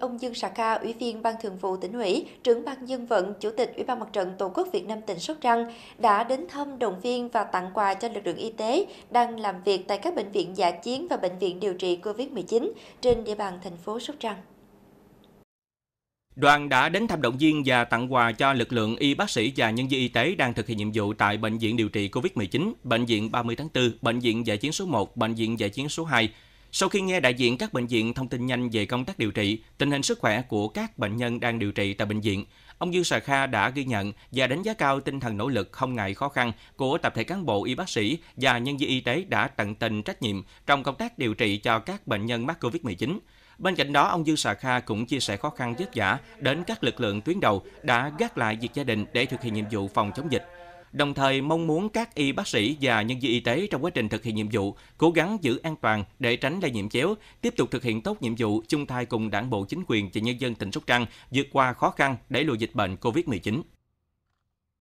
ông Dương sà Saka, Ủy viên Ban Thường vụ tỉnh ủy, trưởng Ban dân vận, Chủ tịch Ủy ban Mặt trận Tổ quốc Việt Nam tỉnh Sóc Trăng đã đến thăm động viên và tặng quà cho lực lượng y tế đang làm việc tại các bệnh viện giả chiến và bệnh viện điều trị COVID-19 trên địa bàn thành phố Sóc Trăng. Đoàn đã đến thăm động viên và tặng quà cho lực lượng y bác sĩ và nhân viên y tế đang thực hiện nhiệm vụ tại Bệnh viện điều trị COVID-19, Bệnh viện 30 tháng 4, Bệnh viện giải chiến số 1, Bệnh viện giải chiến số 2, sau khi nghe đại diện các bệnh viện thông tin nhanh về công tác điều trị, tình hình sức khỏe của các bệnh nhân đang điều trị tại bệnh viện, ông Dương Sà Kha đã ghi nhận và đánh giá cao tinh thần nỗ lực không ngại khó khăn của tập thể cán bộ y bác sĩ và nhân viên y tế đã tận tình trách nhiệm trong công tác điều trị cho các bệnh nhân mắc COVID-19. Bên cạnh đó, ông Dương Sà Kha cũng chia sẻ khó khăn vất vả đến các lực lượng tuyến đầu đã gác lại việc gia đình để thực hiện nhiệm vụ phòng chống dịch đồng thời mong muốn các y bác sĩ và nhân viên y tế trong quá trình thực hiện nhiệm vụ cố gắng giữ an toàn để tránh lây nhiễm chéo, tiếp tục thực hiện tốt nhiệm vụ chung tay cùng đảng bộ chính quyền và nhân dân tỉnh Sóc Trăng vượt qua khó khăn để lùi dịch bệnh COVID-19.